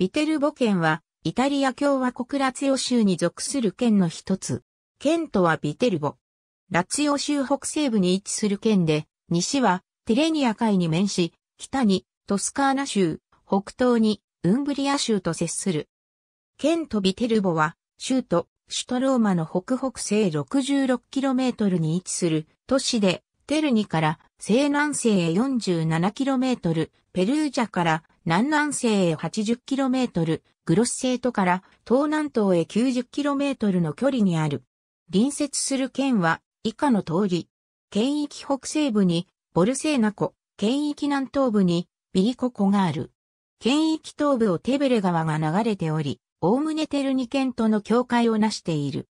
ビテルボ県は、イタリア共和国ラツィオ州に属する県の一つ。県とはビテルボ。ラツィオ州北西部に位置する県で、西はテレニア海に面し、北にトスカーナ州、北東にウンブリア州と接する。県とビテルボは、州都、首都ローマの北北西 66km に位置する都市で、テルニから西南西へ 47km、ペルージャから南南西へ 80km、グロス西都から東南東へ 90km の距離にある。隣接する県は以下の通り。県域北西部にボルセーナ湖、県域南東部にビリコ湖がある。県域東部をテベレ川が流れており、おおむねテルニ県との境界をなしている。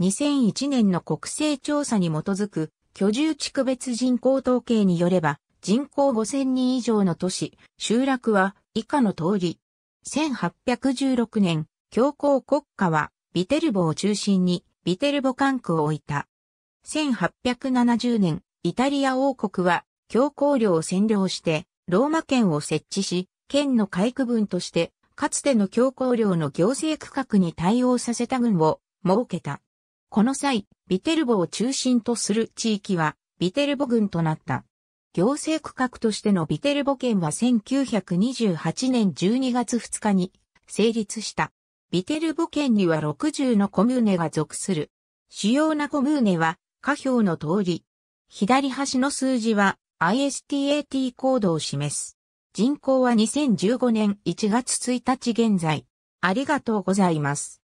2001年の国勢調査に基づく居住地区別人口統計によれば、人口5000人以上の都市、集落は以下の通り。1816年、教皇国家はビテルボを中心にビテルボ管区を置いた。1870年、イタリア王国は教皇領を占領してローマ県を設置し、県の海区分としてかつての教皇領の行政区画に対応させた軍を設けた。この際、ビテルボを中心とする地域はビテルボ軍となった。行政区画としてのビテルボ県は1928年12月2日に成立した。ビテルボ県には60のコムーネが属する。主要なコムーネは、下表の通り。左端の数字は ISTAT コードを示す。人口は2015年1月1日現在。ありがとうございます。